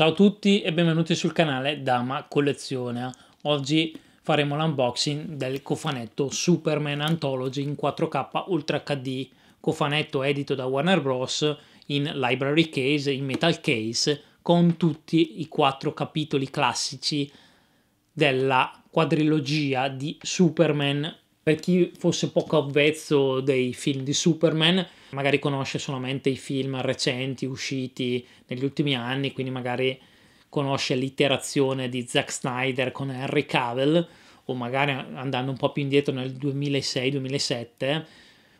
Ciao a tutti e benvenuti sul canale Dama Collezione. Oggi faremo l'unboxing del cofanetto Superman Anthology in 4K Ultra HD, cofanetto edito da Warner Bros. in library case, in metal case, con tutti i quattro capitoli classici della quadrilogia di Superman per chi fosse poco avvezzo dei film di Superman, magari conosce solamente i film recenti usciti negli ultimi anni, quindi magari conosce l'iterazione di Zack Snyder con Henry Cavill, o magari andando un po' più indietro nel 2006-2007,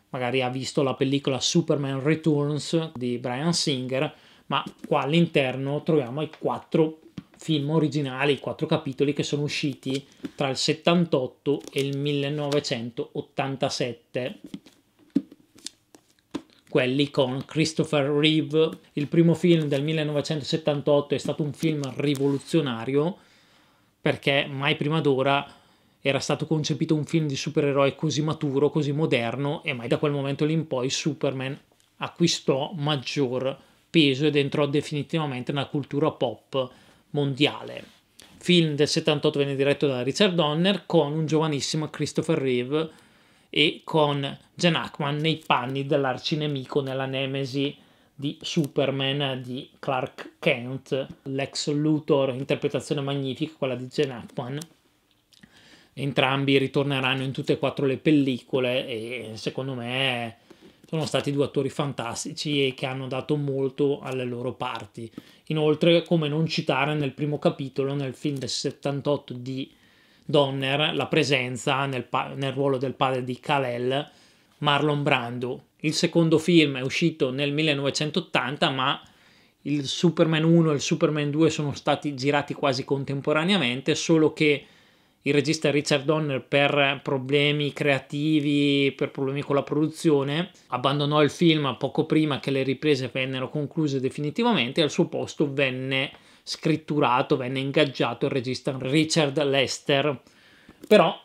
magari ha visto la pellicola Superman Returns di Brian Singer, ma qua all'interno troviamo i quattro film originale, i quattro capitoli che sono usciti tra il 78 e il 1987 quelli con Christopher Reeve. Il primo film del 1978 è stato un film rivoluzionario perché mai prima d'ora era stato concepito un film di supereroi così maturo, così moderno e mai da quel momento lì in poi Superman acquistò maggior peso ed entrò definitivamente nella cultura pop mondiale. Film del 78 venne diretto da Richard Donner con un giovanissimo Christopher Reeve e con Jen Hackman nei panni dell'arcinemico nella nemesi di Superman di Clark Kent, l'ex Luthor, interpretazione magnifica, quella di Jen Hackman. Entrambi ritorneranno in tutte e quattro le pellicole e secondo me sono stati due attori fantastici e che hanno dato molto alle loro parti. Inoltre, come non citare nel primo capitolo, nel film del 78 di Donner, la presenza nel, pa- nel ruolo del padre di Kalel, Marlon Brando. Il secondo film è uscito nel 1980, ma il Superman 1 e il Superman 2 sono stati girati quasi contemporaneamente, solo che il regista Richard Donner per problemi creativi, per problemi con la produzione, abbandonò il film poco prima che le riprese vennero concluse definitivamente e al suo posto venne scritturato, venne ingaggiato il regista Richard Lester. Però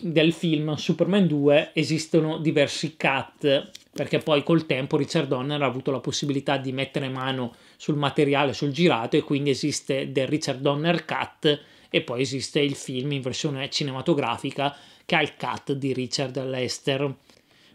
del film Superman 2 esistono diversi cut perché poi col tempo Richard Donner ha avuto la possibilità di mettere mano sul materiale, sul girato e quindi esiste del Richard Donner Cut e poi esiste il film in versione cinematografica che ha il cut di Richard Lester.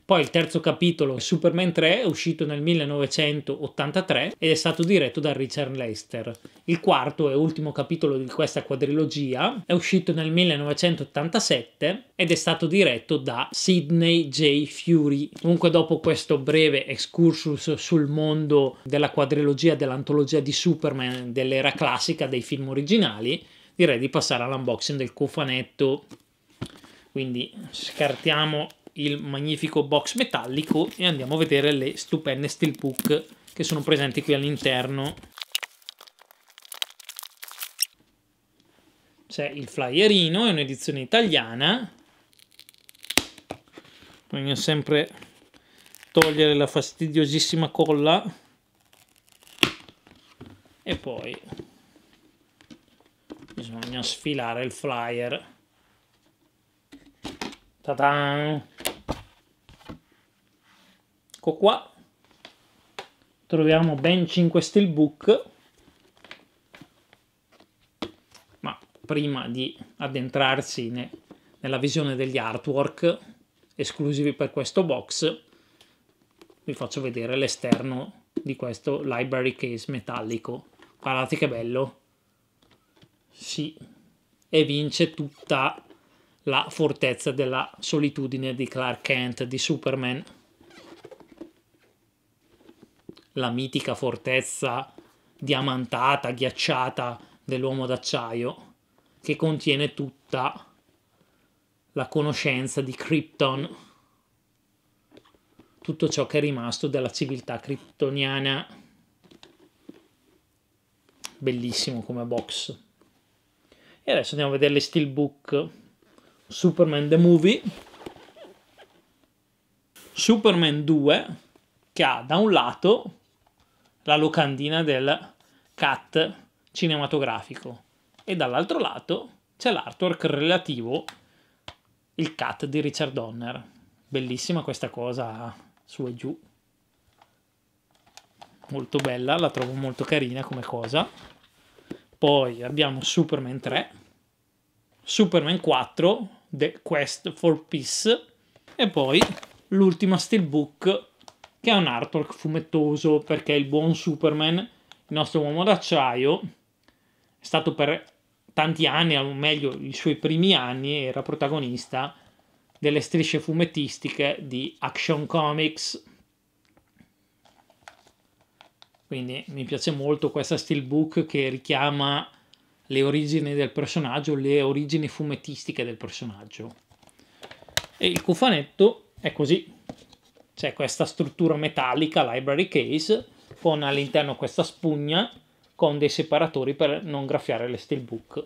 Poi il terzo capitolo, Superman 3, è uscito nel 1983 ed è stato diretto da Richard Lester. Il quarto e ultimo capitolo di questa quadrilogia è uscito nel 1987 ed è stato diretto da Sidney J. Fury. Comunque dopo questo breve excursus sul mondo della quadrilogia, dell'antologia di Superman dell'era classica, dei film originali, direi di passare all'unboxing del cofanetto. Quindi scartiamo il magnifico box metallico e andiamo a vedere le stupende steelbook che sono presenti qui all'interno. C'è il flyerino, è un'edizione italiana. Bisogna sempre togliere la fastidiosissima colla. E poi bisogna sfilare il flyer Ta-da! ecco qua troviamo ben 5 steelbook ma prima di addentrarsi ne, nella visione degli artwork esclusivi per questo box vi faccio vedere l'esterno di questo library case metallico guardate che bello sì, e vince tutta la fortezza della solitudine di Clark Kent, di Superman. La mitica fortezza diamantata, ghiacciata dell'uomo d'acciaio, che contiene tutta la conoscenza di Krypton, tutto ciò che è rimasto della civiltà kryptoniana. Bellissimo come box. E adesso andiamo a vedere le steelbook Superman The Movie, Superman 2, che ha da un lato la locandina del cat cinematografico e dall'altro lato c'è l'artwork relativo il cat di Richard Donner. Bellissima questa cosa su e giù. Molto bella, la trovo molto carina come cosa. Poi abbiamo Superman 3 Superman 4, The Quest for Peace, e poi l'ultima steelbook che è un artwork fumettoso perché il buon Superman, il nostro uomo d'acciaio, è stato per tanti anni, o meglio i suoi primi anni, era protagonista delle strisce fumettistiche di Action Comics. Quindi mi piace molto questa steelbook che richiama le origini del personaggio, le origini fumettistiche del personaggio. E il cofanetto è così, c'è questa struttura metallica, library case, con all'interno questa spugna con dei separatori per non graffiare le steelbook.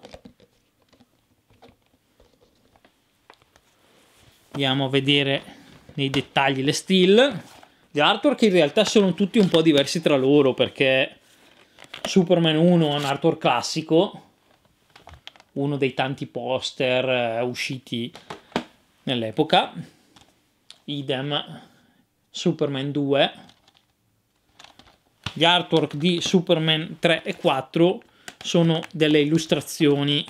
Andiamo a vedere nei dettagli le steel. Gli artwork in realtà sono tutti un po' diversi tra loro perché Superman 1 è un artwork classico, uno dei tanti poster eh, usciti nell'epoca. Idem Superman 2, gli artwork di Superman 3 e 4 sono delle illustrazioni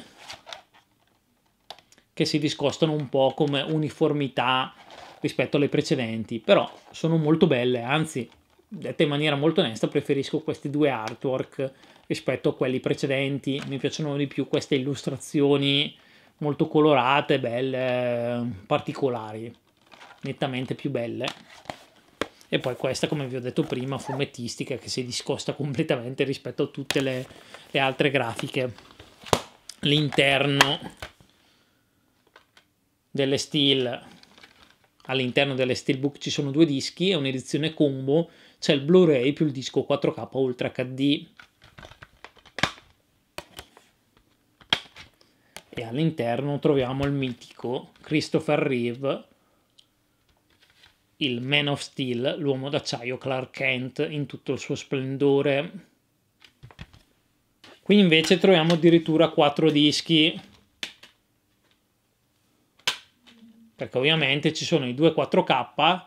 che si discostano un po' come uniformità rispetto alle precedenti, però sono molto belle, anzi, detta in maniera molto onesta, preferisco questi due artwork rispetto a quelli precedenti. Mi piacciono di più queste illustrazioni molto colorate, belle, particolari, nettamente più belle. E poi questa, come vi ho detto prima, fumettistica che si discosta completamente rispetto a tutte le, le altre grafiche. L'interno delle steel, all'interno delle steelbook ci sono due dischi, è un'edizione combo, c'è il Blu-ray più il disco 4K Ultra HD e all'interno troviamo il mitico Christopher Reeve, il Man of Steel, l'uomo d'acciaio Clark Kent in tutto il suo splendore. Qui invece troviamo addirittura quattro dischi, perché ovviamente ci sono i due 4K,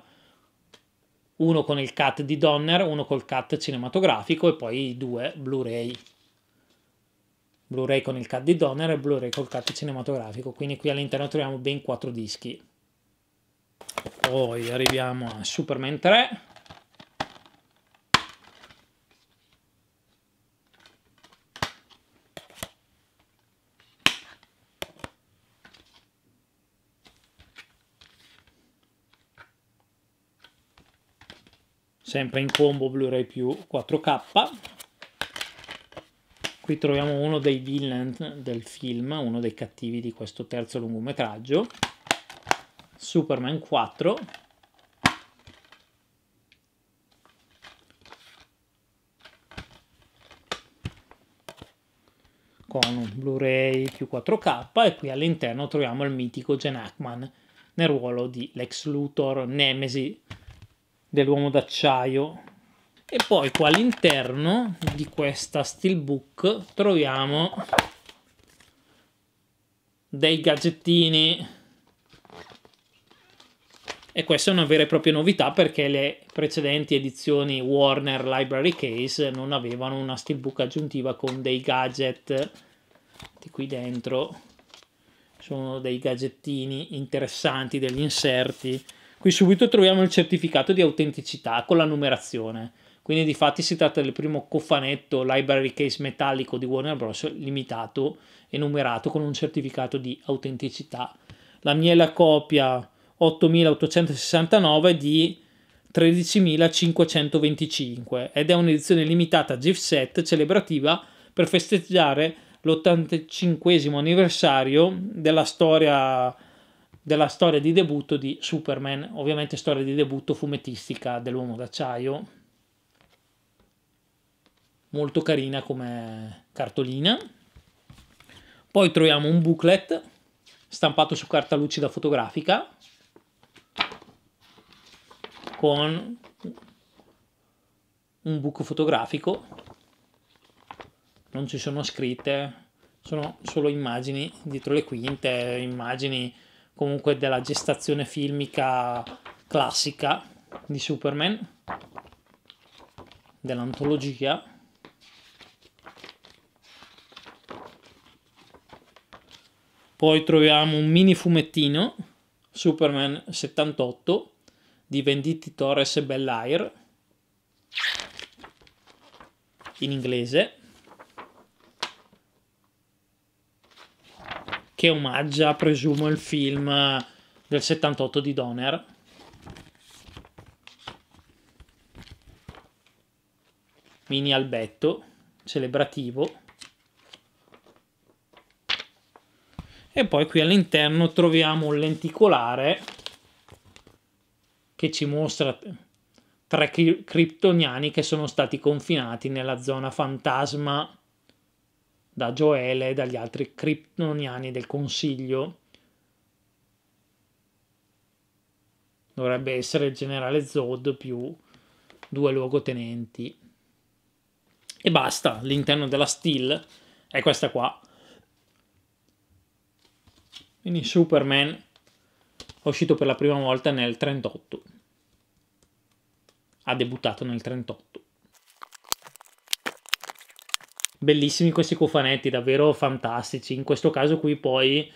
uno con il cut di Donner, uno col cut cinematografico e poi i due Blu-ray. Blu-ray con il CAD di Donner e Blu-ray col CAD cinematografico, quindi qui all'interno troviamo ben 4 dischi. Poi arriviamo a Superman 3. Sempre in combo Blu-ray più 4K Qui troviamo uno dei villain del film, uno dei cattivi di questo terzo lungometraggio. Superman 4. Con un Blu-ray più 4K e qui all'interno troviamo il mitico Gen Hackman nel ruolo di Lex Luthor, Nemesi dell'uomo d'acciaio e poi qua all'interno di questa steelbook troviamo dei gadgettini e questa è una vera e propria novità perché le precedenti edizioni Warner Library Case non avevano una steelbook aggiuntiva con dei gadget di qui dentro sono dei gadgettini interessanti degli inserti qui subito troviamo il certificato di autenticità con la numerazione quindi di fatti si tratta del primo cofanetto library case metallico di Warner Bros. limitato e numerato con un certificato di autenticità. La mia è la copia 8869 di 13.525 ed è un'edizione limitata GIF set celebrativa per festeggiare l'85 anniversario della storia, della storia di debutto di Superman, ovviamente storia di debutto fumettistica dell'uomo d'acciaio, molto carina come cartolina. Poi troviamo un booklet stampato su carta lucida fotografica con un buco fotografico, non ci sono scritte, sono solo immagini dietro le quinte, immagini comunque della gestazione filmica classica di Superman, dell'antologia Poi troviamo un mini fumettino, Superman 78, di Venditti Torres e Bellair, in inglese, che omaggia, presumo, il film del 78 di Donner. Mini Albetto, celebrativo. e poi qui all'interno troviamo un lenticolare che ci mostra tre criptoniani che sono stati confinati nella zona fantasma da Joele e dagli altri criptoniani del Consiglio. Dovrebbe essere il generale Zod più due luogotenenti. E basta, l'interno della Steel è questa qua. Quindi Superman è uscito per la prima volta nel 38. Ha debuttato nel 38. Bellissimi questi cofanetti, davvero fantastici. In questo caso qui poi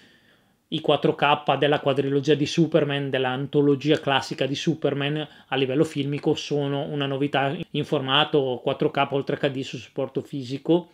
i 4K della quadrilogia di Superman, dell'antologia classica di Superman a livello filmico sono una novità in formato 4K oltre HD su supporto fisico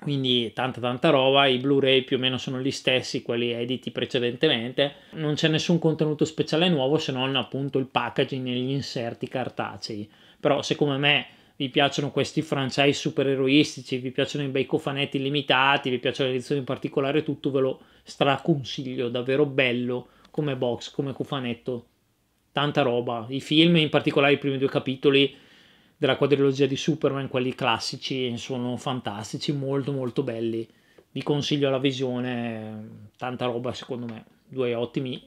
quindi tanta tanta roba, i Blu-ray più o meno sono gli stessi, quelli editi precedentemente, non c'è nessun contenuto speciale nuovo se non appunto il packaging e gli inserti cartacei, però se come me vi piacciono questi franchise supereroistici, vi piacciono i bei cofanetti limitati, vi piacciono le edizioni in particolare, tutto ve lo straconsiglio, davvero bello come box, come cofanetto, tanta roba, i film in particolare i primi due capitoli della quadrilogia di Superman, quelli classici, sono fantastici, molto molto belli. Vi consiglio la visione, tanta roba secondo me, due ottimi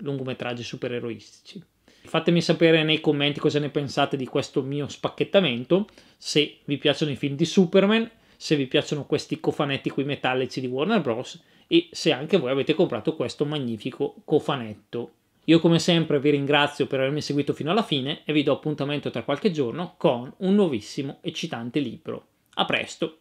lungometraggi supereroistici. Fatemi sapere nei commenti cosa ne pensate di questo mio spacchettamento, se vi piacciono i film di Superman, se vi piacciono questi cofanetti qui metallici di Warner Bros. e se anche voi avete comprato questo magnifico cofanetto io come sempre vi ringrazio per avermi seguito fino alla fine e vi do appuntamento tra qualche giorno con un nuovissimo eccitante libro. A presto!